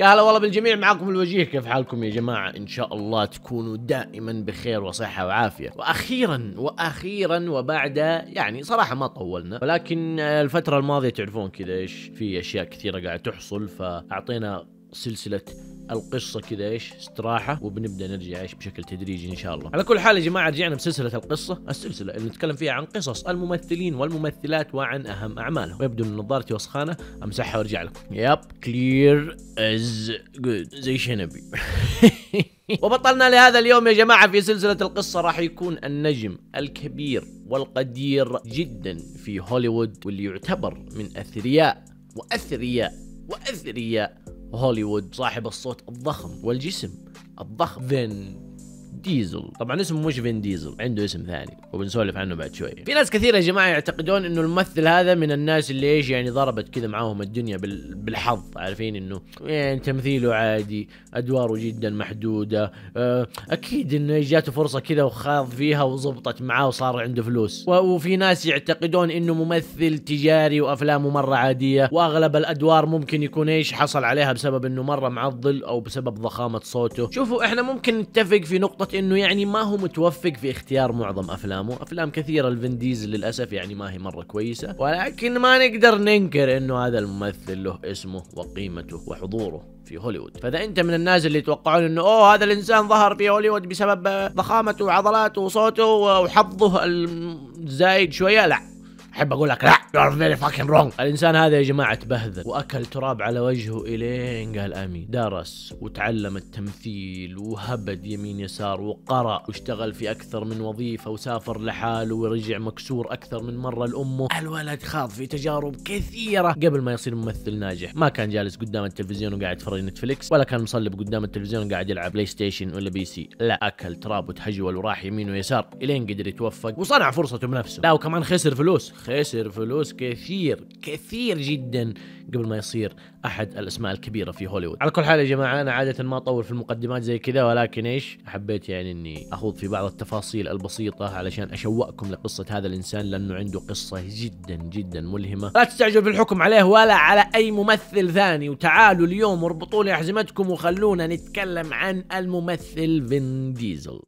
يا هلا والله بالجميع معاكم الوجيه كيف حالكم يا جماعة ان شاء الله تكونوا دائما بخير وصحة وعافية واخيرا واخيرا وبعد يعني صراحة ما طولنا ولكن الفترة الماضية تعرفون كذا ايش في اشياء كثيرة قاعد تحصل فاعطينا سلسلة القصه كذا ايش استراحه وبنبدا نرجع ايش بشكل تدريجي ان شاء الله على كل حال يا جماعه رجعنا بسلسله القصه السلسله اللي نتكلم فيها عن قصص الممثلين والممثلات وعن اهم اعمالهم ويبدو ان نظارتي وسخانه امسحها وارجع لكم يب كلير از جود زي شنبي وبطلنا لهذا اليوم يا جماعة في سلسلة القصة راح يكون النجم الكبير والقدير جدا في هوليوود واللي يعتبر من أثرياء وأثرياء وأثرياء هوليوود صاحب الصوت الضخم والجسم الضخم ذن ديزل طبعا اسمه مش فين ديزل عنده اسم ثاني وبنسولف عنه بعد شويه في ناس كثيره يا جماعه يعتقدون انه الممثل هذا من الناس اللي ايش يعني ضربت كذا معاهم الدنيا بالحظ عارفين انه يعني تمثيله عادي ادواره جدا محدوده آه، اكيد انه جاته فرصه كذا وخاض فيها وزبطت معاه وصار عنده فلوس وفي ناس يعتقدون انه ممثل تجاري وافلامه مره عاديه واغلب الادوار ممكن يكون ايش حصل عليها بسبب انه مره معضل او بسبب ضخامه صوته شوفوا احنا ممكن نتفق في نقطه لدرجه انه يعني ما هو متوفق في اختيار معظم افلامه افلام كثيره الفنديز ديزل للاسف يعني ما هي مره كويسه ولكن ما نقدر ننكر انه هذا الممثل له اسمه وقيمته وحضوره في هوليوود فاذا انت من الناس اللي يتوقعون انه اوه هذا الانسان ظهر في هوليوود بسبب ضخامته وعضلاته وصوته وحظه الزايد شويه لا احب اقول لك لا يو ار فيري فاكينج رونج الانسان هذا يا جماعه تبهذل واكل تراب على وجهه الين قال امين درس وتعلم التمثيل وهبد يمين يسار وقرا واشتغل في اكثر من وظيفه وسافر لحاله ورجع مكسور اكثر من مره لامه الولد خاض في تجارب كثيره قبل ما يصير ممثل ناجح ما كان جالس قدام التلفزيون وقاعد يتفرج نتفليكس ولا كان مصلب قدام التلفزيون وقاعد يلعب بلاي ستيشن ولا بي سي لا اكل تراب وتهجول وراح يمين ويسار الين قدر يتوفق وصنع فرصته بنفسه لا وكمان خسر فلوس خسر فلوس كثير كثير جدا قبل ما يصير احد الاسماء الكبيره في هوليوود على كل حال يا جماعه انا عاده ما اطول في المقدمات زي كذا ولكن ايش حبيت يعني اني اخوض في بعض التفاصيل البسيطه علشان اشوقكم لقصه هذا الانسان لانه عنده قصه جدا جدا ملهمه لا تستعجلوا في الحكم عليه ولا على اي ممثل ثاني وتعالوا اليوم واربطوا لي احزمتكم وخلونا نتكلم عن الممثل فين ديزل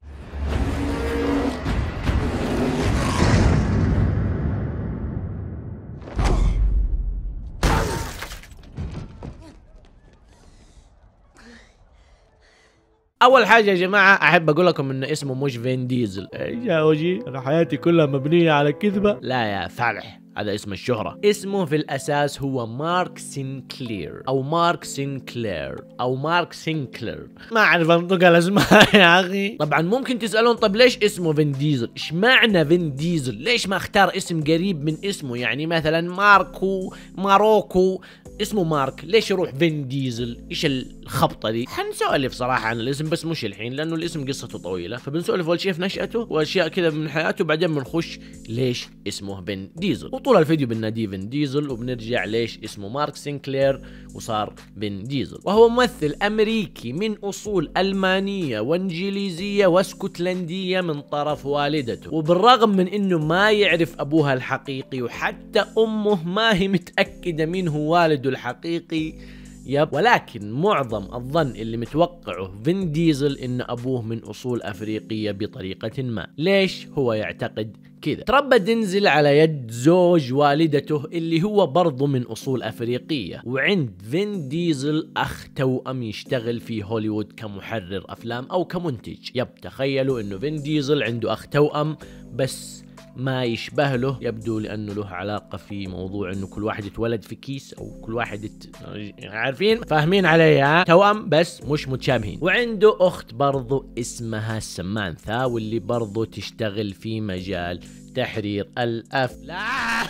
اول حاجه يا جماعه احب اقول لكم ان اسمه مش فين ديزل ايش يا اوجي انا حياتي كلها مبنيه على الكذبه لا يا فالح هذا اسم الشهرة اسمه في الأساس هو مارك سينكلير أو مارك سينكلير أو مارك سينكلير ما أعرف أنطق الأسماء يا أخي طبعا ممكن تسألون طب ليش اسمه فين ديزل إيش معنى فين ديزل ليش ما اختار اسم قريب من اسمه يعني مثلا ماركو ماروكو اسمه مارك ليش يروح فين ديزل ايش الخبطه دي حنسولف صراحه عن الاسم بس مش الحين لانه الاسم قصته طويله فبنسولف اول شيء في نشاته واشياء كذا من حياته وبعدين بنخش ليش اسمه فين ديزل وطول الفيديو بناديه فين ديزل وبنرجع ليش اسمه مارك سينكلير وصار فين ديزل وهو ممثل أمريكي من أصول ألمانية وإنجليزية واسكتلندية من طرف والدته وبالرغم من أنه ما يعرف أبوها الحقيقي وحتى أمه ما هي متأكدة مين هو والده الحقيقي يب ولكن معظم الظن اللي متوقعه فين ديزل ان ابوه من اصول افريقيه بطريقه ما ليش هو يعتقد كذا تربى دنزل على يد زوج والدته اللي هو برضه من اصول افريقيه وعند فين ديزل اخ توأم يشتغل في هوليوود كمحرر افلام او كمنتج يب تخيلوا انه فين ديزل عنده اخ توأم بس ما يشبه له يبدو لانه له علاقه في موضوع انه كل واحد يتولد في كيس او كل واحد يت... عارفين فاهمين علي ها توأم بس مش متشابهين وعنده اخت برضو اسمها سمانثا واللي برضو تشتغل في مجال تحرير الافلام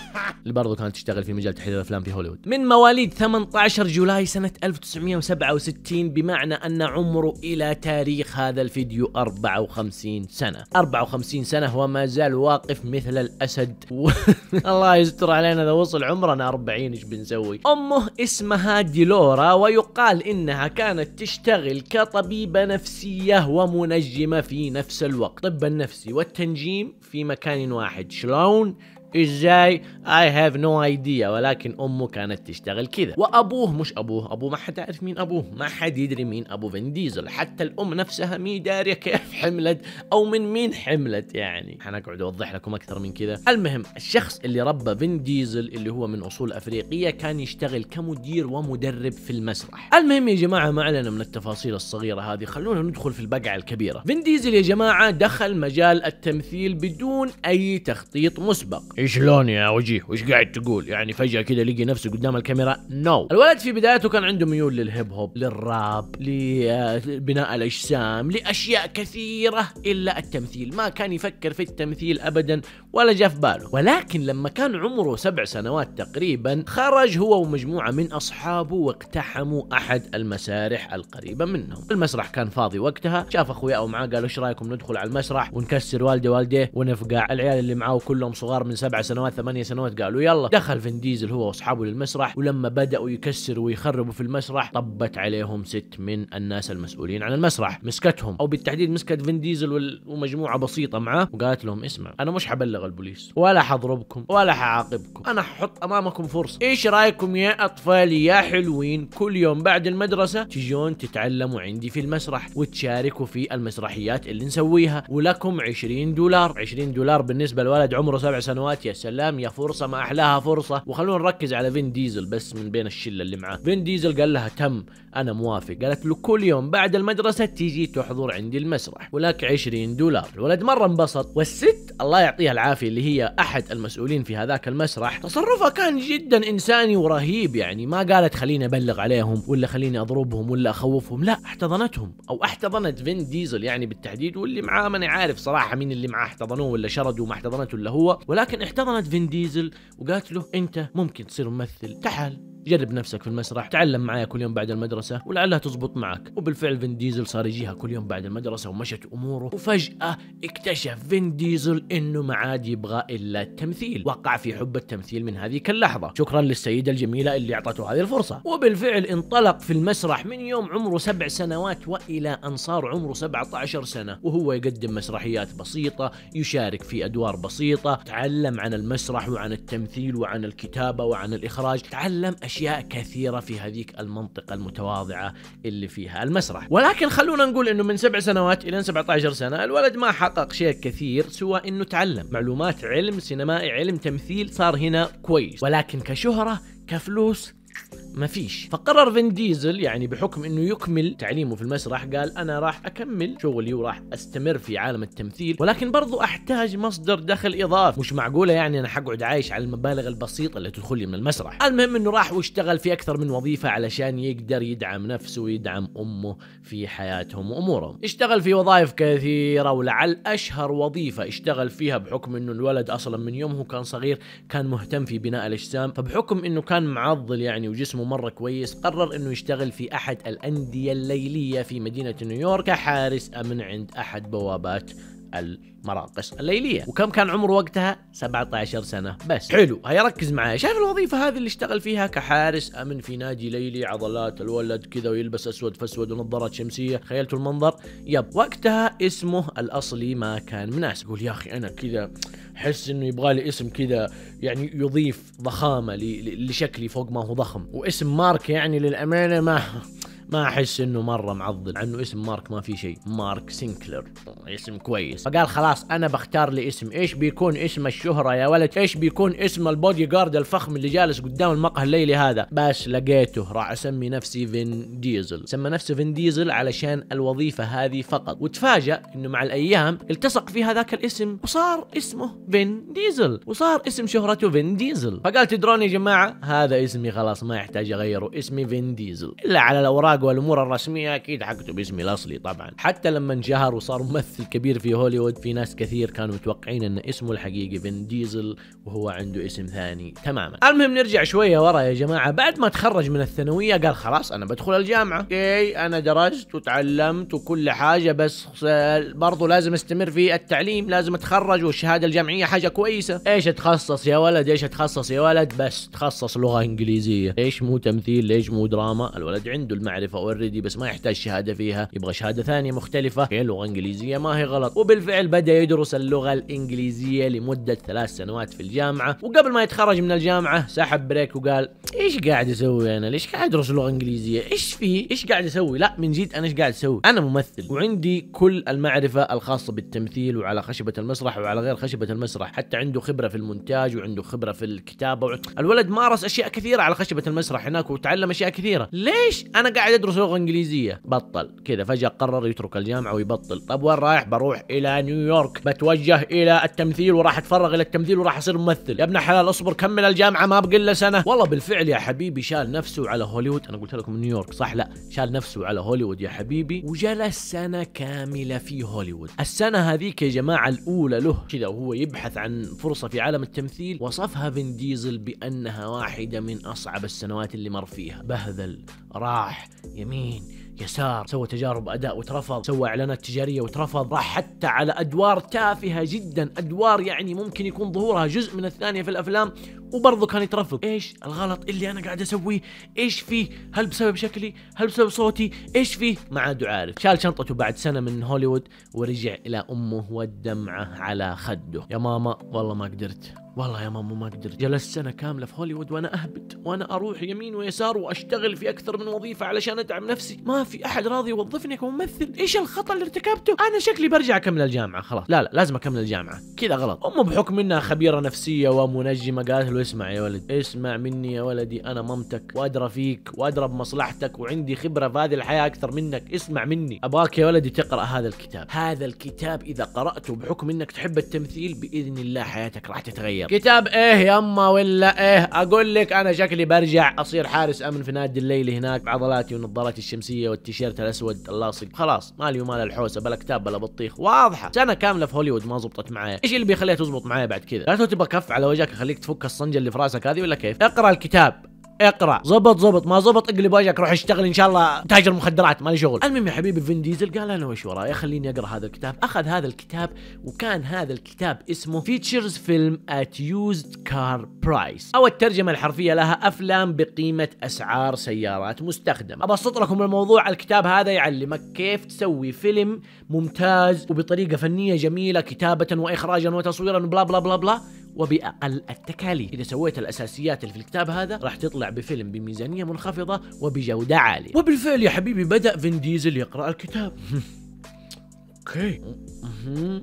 اللي برضو كانت تشتغل في مجال تحرير الافلام في هوليوود من مواليد 18 جولاي سنه 1967 بمعنى ان عمره الى تاريخ هذا الفيديو 54 سنه 54 سنه وما زال واقف مثل الاسد و... الله يستر علينا اذا وصل عمرنا 40 ايش بنسوي امه اسمها ديلورا ويقال انها كانت تشتغل كطبيبه نفسيه ومنجمه في نفس الوقت طب النفسي والتنجيم في مكان واحد واحد شلون ازاي اي هاف نو ايديا ولكن امه كانت تشتغل كذا وابوه مش ابوه ابوه ما حد يعرف مين ابوه ما حد يدري مين ابو فين ديزل حتى الام نفسها مي داريه كيف حملت او من مين حملت يعني حنقعد اوضح لكم اكثر من كذا المهم الشخص اللي ربى فين ديزل اللي هو من اصول افريقيه كان يشتغل كمدير ومدرب في المسرح المهم يا جماعه ما علينا من التفاصيل الصغيره هذه خلونا ندخل في البقعه الكبيره فين ديزل يا جماعه دخل مجال التمثيل بدون اي تخطيط مسبق ايش لون يا وجيه وايش قاعد تقول يعني فجاه كذا لقي نفسه قدام الكاميرا نو no. الولد في بدايته كان عنده ميول للهيب هوب للراب لبناء الاجسام لاشياء كثيره الا التمثيل ما كان يفكر في التمثيل ابدا ولا جاء في باله ولكن لما كان عمره سبع سنوات تقريبا خرج هو ومجموعه من اصحابه واقتحموا احد المسارح القريبه منهم المسرح كان فاضي وقتها شاف اخوياه معاه قالوا ايش رايكم ندخل على المسرح ونكسر والده والديه ونفقع العيال اللي معاه كلهم صغار من سبع سبع سنوات ثمانية سنوات قالوا يلا دخل فين ديزل هو واصحابه للمسرح ولما بداوا يكسروا ويخربوا في المسرح طبت عليهم ست من الناس المسؤولين عن المسرح مسكتهم او بالتحديد مسكت فين ديزل ومجموعه بسيطه معاه وقالت لهم اسمع انا مش حبلغ البوليس ولا حضربكم ولا حعاقبكم انا ححط امامكم فرصه ايش رايكم يا اطفالي يا حلوين كل يوم بعد المدرسه تجون تتعلموا عندي في المسرح وتشاركوا في المسرحيات اللي نسويها ولكم 20 دولار 20 دولار بالنسبه لولد عمره سبع سنوات يا سلام يا فرصه ما احلاها فرصه وخلونا نركز على فين ديزل بس من بين الشله اللي معاه فين ديزل قال لها تم انا موافق قالت له كل يوم بعد المدرسه تيجي تحضر عندي المسرح ولك 20 دولار الولد مره انبسط والست الله يعطيها العافية اللي هي أحد المسؤولين في هذاك المسرح تصرفها كان جدا إنساني ورهيب يعني ما قالت خليني أبلغ عليهم ولا خليني أضربهم ولا أخوفهم لا احتضنتهم أو احتضنت فين ديزل يعني بالتحديد واللي معاه ماني عارف صراحة مين اللي معاه احتضنوه ولا شردوا ما احتضنته إلا هو ولكن احتضنت فين ديزل وقالت له أنت ممكن تصير ممثل تعال جرب نفسك في المسرح تعلم معايا كل يوم بعد المدرسة ولعلها تزبط معك وبالفعل فين ديزل صار يجيها كل يوم بعد المدرسة ومشت أموره وفجأة اكتشف فين ديزل إنه ما عاد يبغى إلا التمثيل وقع في حب التمثيل من هذيك اللحظة شكرا للسيدة الجميلة اللي أعطته هذه الفرصة وبالفعل انطلق في المسرح من يوم عمره سبع سنوات وإلى أن صار عمره 17 سنة وهو يقدم مسرحيات بسيطة يشارك في أدوار بسيطة تعلم عن المسرح وعن التمثيل وعن الكتابة وعن الإخراج تعلم أشياء كثيرة في هذيك المنطقة المتواضعة اللي فيها المسرح ولكن خلونا نقول أنه من سبع سنوات إلى 17 سنة الولد ما حقق شيء كثير سوى أنه تعلم معلومات علم سينمائي علم تمثيل صار هنا كويس ولكن كشهرة كفلوس ما فيش فقرر فين ديزل يعني بحكم انه يكمل تعليمه في المسرح قال انا راح اكمل شغلي وراح استمر في عالم التمثيل ولكن برضو احتاج مصدر دخل اضافي مش معقوله يعني انا حقعد عايش على المبالغ البسيطه اللي تدخل لي من المسرح المهم انه راح واشتغل في اكثر من وظيفه علشان يقدر يدعم نفسه ويدعم امه في حياتهم وامورهم اشتغل في وظائف كثيره ولعل اشهر وظيفه اشتغل فيها بحكم انه الولد اصلا من يومه كان صغير كان مهتم في بناء الاجسام فبحكم انه كان معضل يعني يعني وجسمه مرة كويس قرر انه يشتغل في احد الاندية الليلية في مدينة نيويورك كحارس امن عند احد بوابات المراقص الليليه وكم كان عمره وقتها 17 سنه بس حلو هيركز معايا شايف الوظيفه هذه اللي اشتغل فيها كحارس امن في نادي ليلي عضلات الولد كذا ويلبس اسود فاسود ونظارات شمسيه تخيلتوا المنظر يب وقتها اسمه الاصلي ما كان مناسب يقول يا اخي انا كذا حس انه يبغى لي اسم كذا يعني يضيف ضخامه لشكلي فوق ما هو ضخم واسم مارك يعني للامانه ما ما احس انه مره معضل عنه اسم مارك ما في شيء مارك سينكلر اسم كويس فقال خلاص انا بختار لي اسم ايش بيكون اسم الشهره يا ولد ايش بيكون اسم البودي جارد الفخم اللي جالس قدام المقهى الليلي هذا بس لقيته راح اسمي نفسي فين ديزل سمى نفسه فين ديزل علشان الوظيفه هذه فقط وتفاجأ انه مع الايام التصق في هذاك الاسم وصار اسمه فين ديزل وصار اسم شهرته فين ديزل فقال تدرون يا جماعه هذا اسمي خلاص ما يحتاج اغيره اسمي فين ديزل الا على الاوراق الحق والامور الرسميه اكيد حقته باسمي الاصلي طبعا حتى لما انشهر وصار ممثل كبير في هوليوود في ناس كثير كانوا متوقعين ان اسمه الحقيقي فين ديزل وهو عنده اسم ثاني تماما المهم نرجع شويه ورا يا جماعه بعد ما تخرج من الثانويه قال خلاص انا بدخل الجامعه اوكي انا درست وتعلمت وكل حاجه بس برضو لازم استمر في التعليم لازم اتخرج والشهاده الجامعيه حاجه كويسه ايش اتخصص يا ولد ايش اتخصص يا ولد بس تخصص لغه انجليزيه ليش مو تمثيل ليش مو دراما الولد عنده المعرفه مختلفه اوريدي بس ما يحتاج شهاده فيها يبغى شهاده ثانيه مختلفه هي لغه انجليزيه ما هي غلط وبالفعل بدا يدرس اللغه الانجليزيه لمده ثلاث سنوات في الجامعه وقبل ما يتخرج من الجامعه سحب بريك وقال ايش قاعد اسوي انا ليش قاعد ادرس لغه انجليزيه ايش في ايش قاعد اسوي لا من جد انا ايش قاعد اسوي انا ممثل وعندي كل المعرفه الخاصه بالتمثيل وعلى خشبه المسرح وعلى غير خشبه المسرح حتى عنده خبره في المونتاج وعنده خبره في الكتابه الولد مارس اشياء كثيره على خشبه المسرح هناك وتعلم اشياء كثيره ليش انا قاعد يدرس لغه انجليزيه بطل كذا فجاه قرر يترك الجامعه ويبطل طب وين رايح بروح الى نيويورك بتوجه الى التمثيل وراح اتفرغ الى التمثيل وراح اصير ممثل يا ابن حلال اصبر كمل الجامعه ما بقى الا سنه والله بالفعل يا حبيبي شال نفسه على هوليوود انا قلت لكم نيويورك صح لا شال نفسه على هوليوود يا حبيبي وجلس سنه كامله في هوليوود السنه هذيك يا جماعه الاولى له كذا وهو يبحث عن فرصه في عالم التمثيل وصفها فين ديزل بانها واحده من اصعب السنوات اللي مر فيها بهذل راح يمين يسار سوى تجارب اداء وترفض سوى اعلانات تجاريه وترفض راح حتى على ادوار تافهه جدا ادوار يعني ممكن يكون ظهورها جزء من الثانيه في الافلام وبرضه كان يترفض ايش الغلط اللي انا قاعد اسويه ايش فيه هل بسبب شكلي هل بسبب صوتي ايش فيه ما عاد عارف شال شنطته بعد سنه من هوليوود ورجع الى امه والدمعه على خده يا ماما والله ما قدرت والله يا ماما ما قدرت جلست سنة كاملة في هوليوود وأنا أهبد وأنا أروح يمين ويسار وأشتغل في أكثر من وظيفة علشان أدعم نفسي ما في أحد راضي يوظفني كممثل إيش الخطأ اللي ارتكبته أنا شكلي برجع أكمل الجامعة خلاص لا لا لازم أكمل الجامعة كذا غلط أمه بحكم إنها خبيرة نفسية ومنجمة قالت له اسمع يا ولد اسمع مني يا ولدي انا مامتك وادرى فيك وادرى بمصلحتك وعندي خبره في هذه الحياه اكثر منك اسمع مني ابغاك يا ولدي تقرا هذا الكتاب هذا الكتاب اذا قراته بحكم انك تحب التمثيل باذن الله حياتك راح تتغير كتاب ايه يما ولا ايه اقول لك انا شكلي برجع اصير حارس امن في نادي الليل هناك بعضلاتي ونظاراتي الشمسيه والتيشيرت الاسود اللاصق خلاص مالي ومال الحوسه بلا كتاب بلا بطيخ واضحه سنه كامله في هوليوود ما زبطت معايا ايش اللي بيخليها تزبط معايا بعد كذا لا تبغى كف على وجهك خليك تفك الصن الطنجه اللي في راسك هذه ولا كيف؟ اقرا الكتاب اقرا زبط زبط ما زبط اقلب وجهك روح اشتغل ان شاء الله تاجر مخدرات مالي شغل المهم يا حبيبي فين ديزل قال انا وش وراي خليني اقرا هذا الكتاب اخذ هذا الكتاب وكان هذا الكتاب اسمه فيتشرز فيلم ات يوزد كار برايس او الترجمه الحرفيه لها افلام بقيمه اسعار سيارات مستخدمه ابسط لكم الموضوع الكتاب هذا يعلمك كيف تسوي فيلم ممتاز وبطريقه فنيه جميله كتابه واخراجا وتصويرا بلا بلا بلا بلا وبأقل التكاليف إذا سويت الأساسيات اللي في الكتاب هذا راح تطلع بفيلم بميزانية منخفضة وبجودة عالية وبالفعل يا حبيبي بدأ فين ديزل يقرأ الكتاب اوكي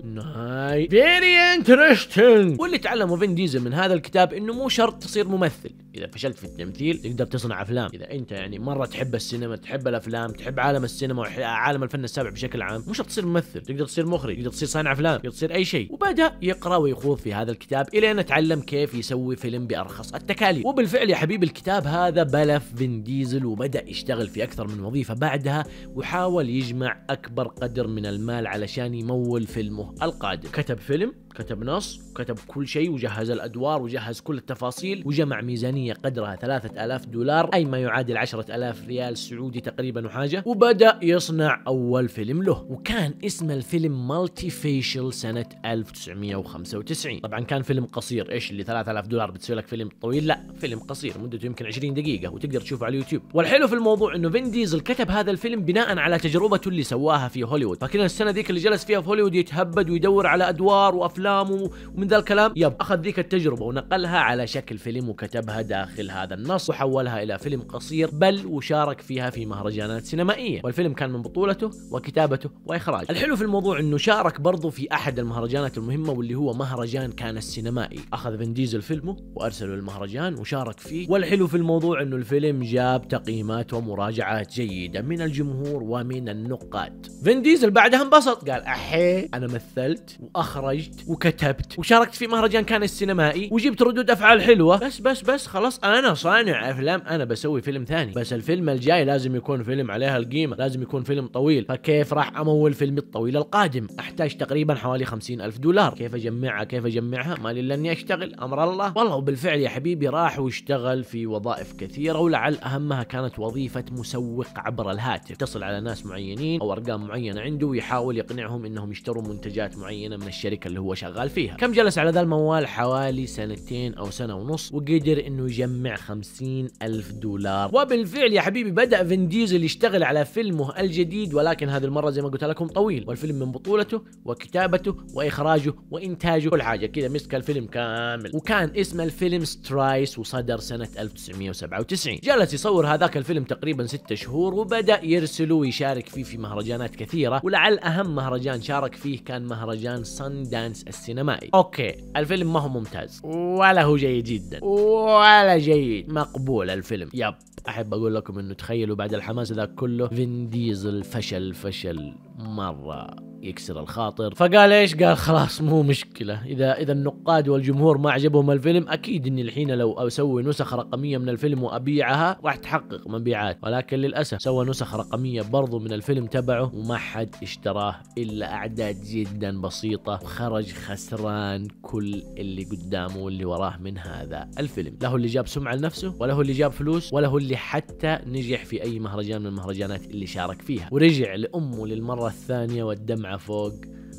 ناي فيري انترستنج واللي تعلمه فين ديزل من هذا الكتاب انه مو شرط تصير ممثل اذا فشلت في التمثيل تقدر تصنع افلام اذا انت يعني مره تحب السينما تحب الافلام تحب عالم السينما وعالم الفن السابع بشكل عام مش تصير ممثل تقدر تصير مخرج تقدر تصير صانع افلام تقدر تصير اي شيء وبدا يقرا ويخوض في هذا الكتاب الى ان تعلم كيف يسوي فيلم بارخص التكاليف وبالفعل يا حبيبي الكتاب هذا بلف فين ديزل وبدا يشتغل في اكثر من وظيفه بعدها وحاول يجمع اكبر قدر من المال علشان يمول فيلمه القادم كتب فيلم كتب نص كتب كل شيء وجهز الادوار وجهز كل التفاصيل وجمع ميزانيه إيرانية قدرها 3000 دولار أي ما يعادل 10000 ريال سعودي تقريبا وحاجة وبدأ يصنع أول فيلم له وكان اسم الفيلم مالتي فيشل سنة 1995 طبعا كان فيلم قصير إيش اللي 3000 دولار بتسوي لك فيلم طويل لا فيلم قصير مدته يمكن 20 دقيقة وتقدر تشوفه على اليوتيوب والحلو في الموضوع إنه فين ديزل كتب هذا الفيلم بناء على تجربته اللي سواها في هوليوود فكنا السنة ذيك اللي جلس فيها في هوليوود يتهبد ويدور على أدوار وأفلام ومن ذا الكلام يب أخذ ذيك التجربة ونقلها على شكل فيلم وكتبها داخل هذا النص وحولها إلى فيلم قصير بل وشارك فيها في مهرجانات سينمائية والفيلم كان من بطولته وكتابته وإخراجه الحلو في الموضوع أنه شارك برضه في أحد المهرجانات المهمة واللي هو مهرجان كان السينمائي أخذ فين ديزل فيلمه وأرسله للمهرجان وشارك فيه والحلو في الموضوع أنه الفيلم جاب تقييمات ومراجعات جيدة من الجمهور ومن النقاد فين ديزل بعدها انبسط قال أحي أنا مثلت وأخرجت وكتبت وشاركت في مهرجان كان السينمائي وجبت ردود أفعال حلوة بس بس بس خلاص خلاص انا صانع افلام انا بسوي فيلم ثاني بس الفيلم الجاي لازم يكون فيلم عليها القيمه لازم يكون فيلم طويل فكيف راح امول فيلمي الطويل القادم احتاج تقريبا حوالي خمسين الف دولار كيف اجمعها كيف اجمعها مالي الا اني اشتغل امر الله والله وبالفعل يا حبيبي راح واشتغل في وظائف كثيره ولعل اهمها كانت وظيفه مسوق عبر الهاتف يتصل على ناس معينين او ارقام معينه عنده ويحاول يقنعهم انهم يشتروا منتجات معينه من الشركه اللي هو شغال فيها كم جلس على ذا الموال حوالي سنتين او سنه ونص وقدر انه يجمع خمسين ألف دولار وبالفعل يا حبيبي بدأ فين ديزل يشتغل على فيلمه الجديد ولكن هذه المرة زي ما قلت لكم طويل والفيلم من بطولته وكتابته وإخراجه وإنتاجه كل حاجة كذا مسك الفيلم كامل وكان اسم الفيلم سترايس وصدر سنة 1997 جلس يصور هذاك الفيلم تقريبا ستة شهور وبدأ يرسله ويشارك فيه في مهرجانات كثيرة ولعل أهم مهرجان شارك فيه كان مهرجان سان دانس السينمائي أوكي الفيلم ما هو ممتاز ولا هو جيد جدا ولا حالة جيد مقبول الفيلم يب احب اقول لكم انه تخيلوا بعد الحماس ذاك كله فين ديزل فشل فشل مره يكسر الخاطر فقال ايش قال خلاص مو مشكله اذا اذا النقاد والجمهور ما عجبهم الفيلم اكيد اني الحين لو اسوي نسخ رقميه من الفيلم وابيعها راح تحقق مبيعات ولكن للاسف سوى نسخ رقميه برضو من الفيلم تبعه وما حد اشتراه الا اعداد جدا بسيطه وخرج خسران كل اللي قدامه واللي وراه من هذا الفيلم له اللي جاب سمعه لنفسه وله اللي جاب فلوس وله اللي حتى نجح في اي مهرجان من المهرجانات اللي شارك فيها ورجع لامه للمره الثانيه والدمع دمعة فوق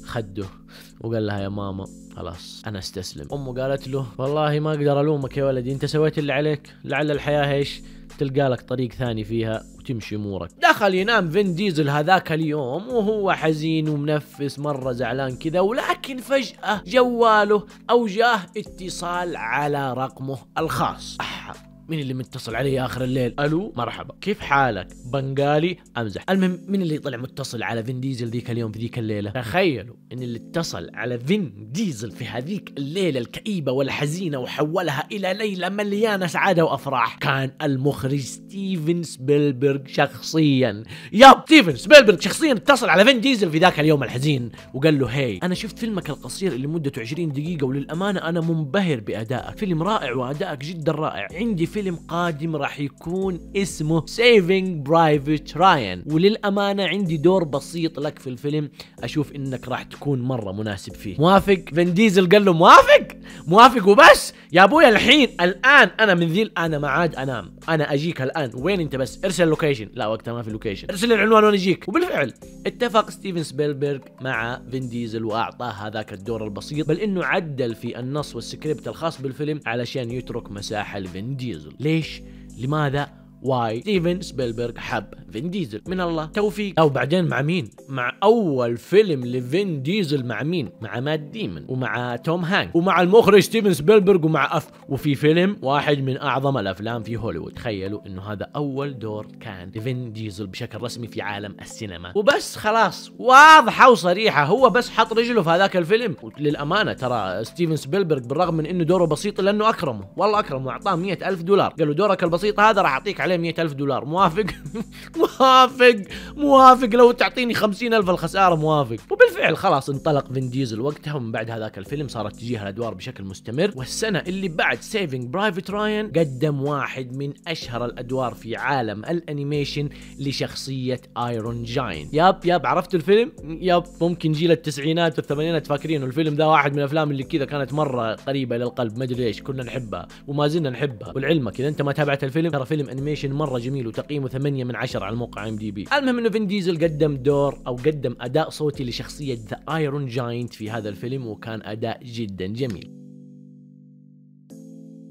خده وقال لها يا ماما خلاص انا استسلم امه قالت له والله ما اقدر الومك يا ولدي انت سويت اللي عليك لعل الحياه ايش تلقى لك طريق ثاني فيها وتمشي امورك دخل ينام فين ديزل هذاك اليوم وهو حزين ومنفس مره زعلان كذا ولكن فجاه جواله او جاه اتصال على رقمه الخاص مين اللي متصل علي اخر الليل الو مرحبا كيف حالك بنغالي امزح المهم مين اللي طلع متصل على فين ديزل ذيك اليوم في ذيك الليله تخيلوا ان اللي اتصل على فين ديزل في هذيك الليله الكئيبه والحزينه وحولها الى ليله مليانه سعاده وافراح كان المخرج ستيفن سبيلبرغ شخصيا ياب ستيفن سبيلبرغ شخصيا اتصل على فين ديزل في ذاك اليوم الحزين وقال له هي انا شفت فيلمك القصير اللي مدته 20 دقيقه وللامانه انا منبهر بادائك فيلم رائع وادائك جدا رائع عندي فيلم فيلم قادم راح يكون اسمه سيفينج برايفت رايان وللأمانة عندي دور بسيط لك في الفيلم أشوف إنك راح تكون مرة مناسب فيه موافق فين ديزل قال له موافق موافق وبس يا ابويا الحين الآن أنا من ذي الآن ما عاد أنام أنا أجيك الآن وين أنت بس ارسل لوكيشن لا وقتها ما في لوكيشن ارسل العنوان وأنا أجيك وبالفعل اتفق ستيفن سبيلبرغ مع فين ديزل وأعطاه هذاك الدور البسيط بل إنه عدل في النص والسكريبت الخاص بالفيلم علشان يترك مساحة لفين ديزل ليش؟ لماذا؟ واي ستيفن سبيلبرغ حب فين ديزل من الله توفيق او بعدين مع مين مع اول فيلم لفين ديزل مع مين مع مات ديمن ومع توم هانك ومع المخرج ستيفن سبيلبرغ ومع اف وفي فيلم واحد من اعظم الافلام في هوليوود تخيلوا انه هذا اول دور كان لفين ديزل بشكل رسمي في عالم السينما وبس خلاص واضحه وصريحه هو بس حط رجله في هذاك الفيلم للامانه ترى ستيفن سبيلبرغ بالرغم من انه دوره بسيط لانه اكرمه والله اكرمه اعطاه 100000 ألف دولار قال له دورك البسيط هذا راح اعطيك عليه عليه مئة ألف دولار موافق موافق موافق لو تعطيني خمسين ألف الخسارة موافق وبالفعل خلاص انطلق فين ديزل وقتها ومن بعد هذاك الفيلم صارت تجيها الأدوار بشكل مستمر والسنة اللي بعد سيفينج برايفت راين قدم واحد من أشهر الأدوار في عالم الأنيميشن لشخصية ايرون جاين ياب ياب عرفت الفيلم ياب ممكن جيل التسعينات والثمانينات فاكرين الفيلم ذا واحد من الافلام اللي كذا كانت مره قريبه للقلب ما ادري ايش كنا نحبها وما زلنا نحبها والعلمة كذا انت ما تابعت الفيلم ترى فيلم انيميشن ريكومنديشن مره جميل وتقييمه 8 من 10 على الموقع ام دي بي المهم انه فين ديزل قدم دور او قدم اداء صوتي لشخصيه ذا ايرون جاينت في هذا الفيلم وكان اداء جدا جميل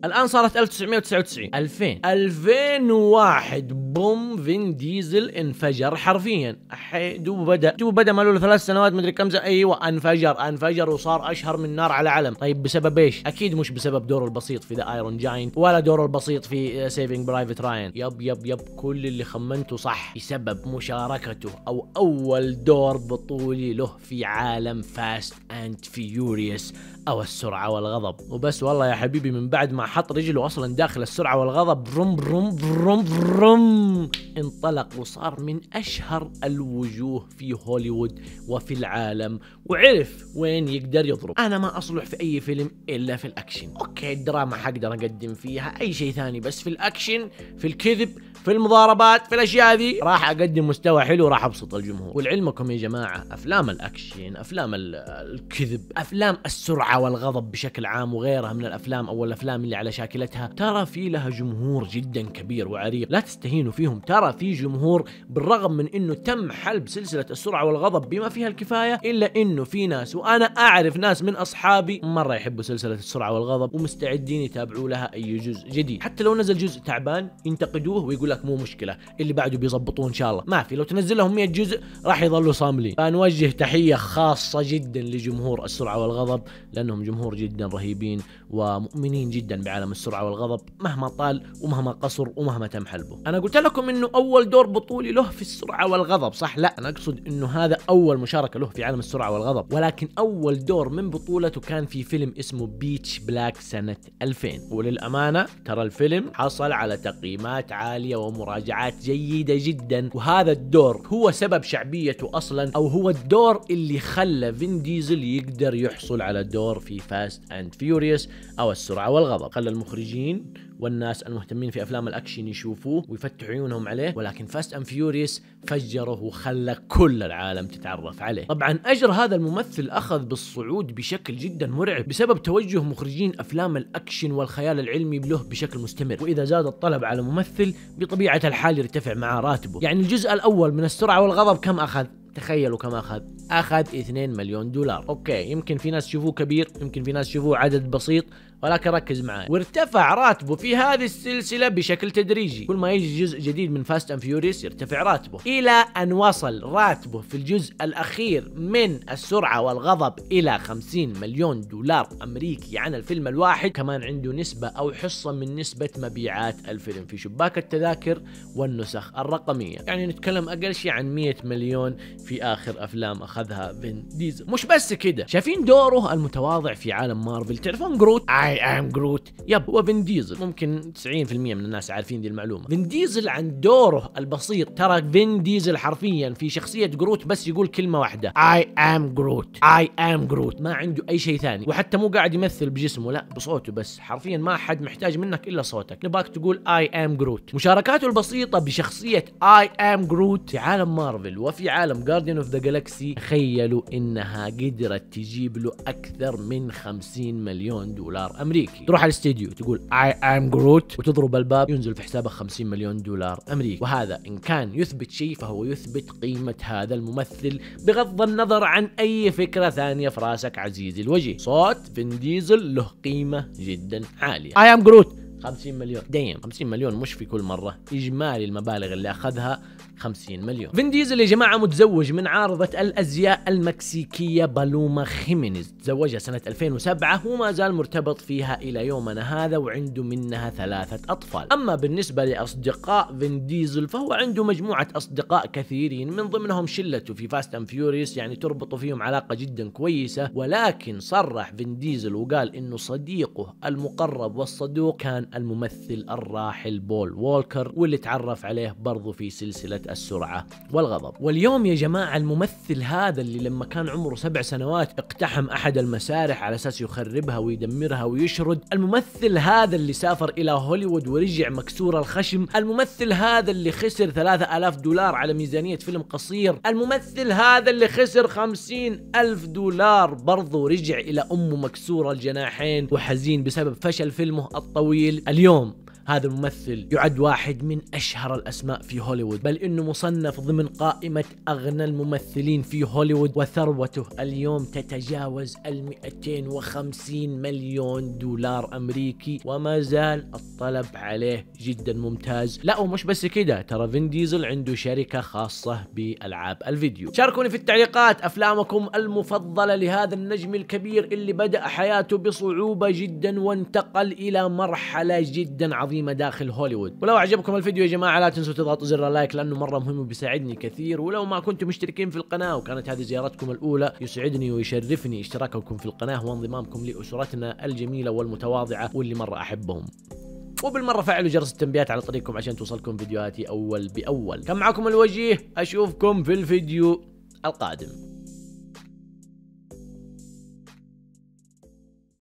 الان صارت 1999 2000 2001 بوم فين ديزل انفجر حرفيا دوب بدا دوب بدا ماله له ثلاث سنوات مدري كم ايوه انفجر انفجر وصار اشهر من نار على علم طيب بسبب ايش اكيد مش بسبب دوره البسيط في ذا ايرون جاينت ولا دوره البسيط في سيفينج برايفت راين يب يب يب كل اللي خمنته صح بسبب مشاركته او اول دور بطولي له في عالم فاست اند فيوريوس او السرعه والغضب وبس والله يا حبيبي من بعد ما حط رجله اصلا داخل السرعه والغضب برم برم برم برم انطلق وصار من اشهر الوجوه في هوليوود وفي العالم وعرف وين يقدر يضرب انا ما اصلح في اي فيلم الا في الاكشن اوكي الدراما حقدر اقدم فيها اي شيء ثاني بس في الاكشن في الكذب في المضاربات في الاشياء ذي راح اقدم مستوى حلو راح ابسط الجمهور ولعلمكم يا جماعه افلام الاكشن افلام الكذب افلام السرعه والغضب بشكل عام وغيرها من الافلام او الافلام اللي على شاكلتها ترى في لها جمهور جدا كبير وعريق لا تستهينوا فيهم ترى في جمهور بالرغم من انه تم حلب سلسله السرعه والغضب بما فيها الكفايه الا انه في ناس وانا اعرف ناس من اصحابي مره يحبوا سلسله السرعه والغضب ومستعدين يتابعوا لها اي جزء جديد حتى لو نزل جزء تعبان ينتقدوه ويقول لك مو مشكله اللي بعده بيظبطوه ان شاء الله ما في لو تنزل لهم 100 جزء راح يظلوا صاملين فنوجه تحيه خاصه جدا لجمهور السرعه والغضب لانهم جمهور جدا رهيبين ومؤمنين جدا بعالم السرعه والغضب مهما طال ومهما قصر ومهما تم حلبه انا قلت لكم انه اول دور بطولي له في السرعه والغضب صح لا انا اقصد انه هذا اول مشاركه له في عالم السرعه والغضب ولكن اول دور من بطولته كان في فيلم اسمه بيتش بلاك سنه 2000 وللامانه ترى الفيلم حصل على تقييمات عاليه ومراجعات جيده جدا وهذا الدور هو سبب شعبيته اصلا او هو الدور اللي خلى فين ديزل يقدر يحصل على دور في فاست اند فيوريوس او السرعه والغضب خلى المخرجين والناس المهتمين في افلام الاكشن يشوفوه ويفتحوا عيونهم عليه ولكن فاست اند فيوريوس فجره وخلى كل العالم تتعرف عليه طبعا اجر هذا الممثل اخذ بالصعود بشكل جدا مرعب بسبب توجه مخرجين افلام الاكشن والخيال العلمي له بشكل مستمر واذا زاد الطلب على ممثل بطبيعه الحال يرتفع مع راتبه يعني الجزء الاول من السرعه والغضب كم اخذ تخيلوا كم اخذ اخذ 2 مليون دولار اوكي يمكن في ناس يشوفوه كبير يمكن في ناس يشوفوه عدد بسيط ولكن ركز معي وارتفع راتبه في هذه السلسله بشكل تدريجي كل ما يجي جزء جديد من فاست اند فيوريس يرتفع راتبه الى ان وصل راتبه في الجزء الاخير من السرعه والغضب الى 50 مليون دولار امريكي عن الفيلم الواحد كمان عنده نسبه او حصه من نسبه مبيعات الفيلم في شباك التذاكر والنسخ الرقميه يعني نتكلم اقل شيء عن 100 مليون في اخر افلام اخذها فين ديزل مش بس كده شايفين دوره المتواضع في عالم مارفل تعرفون جروت اي ام جروت يب فين ديزل ممكن 90% من الناس عارفين دي المعلومه فين ديزل عن دوره البسيط ترى فين ديزل حرفيا في شخصيه جروت بس يقول كلمه واحده اي ام جروت اي ام جروت ما عنده اي شيء ثاني وحتى مو قاعد يمثل بجسمه لا بصوته بس حرفيا ما حد محتاج منك الا صوتك نباك تقول اي ام جروت مشاركاته البسيطه بشخصيه اي ام جروت في عالم مارفل وفي عالم جارديان اوف ذا جالكسي تخيلوا انها قدرت تجيب له اكثر من 50 مليون دولار امريكي تروح على الاستديو تقول اي ام جروت وتضرب الباب ينزل في حسابك 50 مليون دولار امريكي وهذا ان كان يثبت شيء فهو يثبت قيمه هذا الممثل بغض النظر عن اي فكره ثانيه في راسك عزيزي الوجه صوت فين ديزل له قيمه جدا عاليه اي ام جروت 50 مليون دايم 50 مليون مش في كل مره اجمالي المبالغ اللي اخذها 50 مليون فين ديزل يا جماعه متزوج من عارضه الازياء المكسيكيه بالوما خيمينيز تزوجها سنه 2007 وما زال مرتبط فيها الى يومنا هذا وعنده منها ثلاثه اطفال اما بالنسبه لاصدقاء فين ديزل فهو عنده مجموعه اصدقاء كثيرين من ضمنهم شلته في فاست اند فيوريوس يعني تربطوا فيهم علاقه جدا كويسه ولكن صرح فين ديزل وقال انه صديقه المقرب والصدوق كان الممثل الراحل بول وولكر واللي تعرف عليه برضو في سلسلة السرعة والغضب واليوم يا جماعة الممثل هذا اللي لما كان عمره سبع سنوات اقتحم أحد المسارح على أساس يخربها ويدمرها ويشرد الممثل هذا اللي سافر إلى هوليوود ورجع مكسور الخشم الممثل هذا اللي خسر 3000 دولار على ميزانية فيلم قصير الممثل هذا اللي خسر خمسين ألف دولار برضو رجع إلى أمه مكسورة الجناحين وحزين بسبب فشل فيلمه الطويل اليوم هذا الممثل يعد واحد من أشهر الأسماء في هوليوود بل إنه مصنف ضمن قائمة أغنى الممثلين في هوليوود وثروته اليوم تتجاوز ال 250 مليون دولار أمريكي وما زال الطلب عليه جدا ممتاز لا ومش بس كده ترى فين ديزل عنده شركة خاصة بألعاب الفيديو شاركوني في التعليقات أفلامكم المفضلة لهذا النجم الكبير اللي بدأ حياته بصعوبة جدا وانتقل إلى مرحلة جدا عظيمة القديمه داخل هوليوود ولو عجبكم الفيديو يا جماعه لا تنسوا تضغطوا زر اللايك لانه مره مهم وبيساعدني كثير ولو ما كنتم مشتركين في القناه وكانت هذه زيارتكم الاولى يسعدني ويشرفني اشتراككم في القناه وانضمامكم لاسرتنا الجميله والمتواضعه واللي مره احبهم وبالمره فعلوا جرس التنبيهات على طريقكم عشان توصلكم فيديوهاتي اول باول كان معكم الوجيه اشوفكم في الفيديو القادم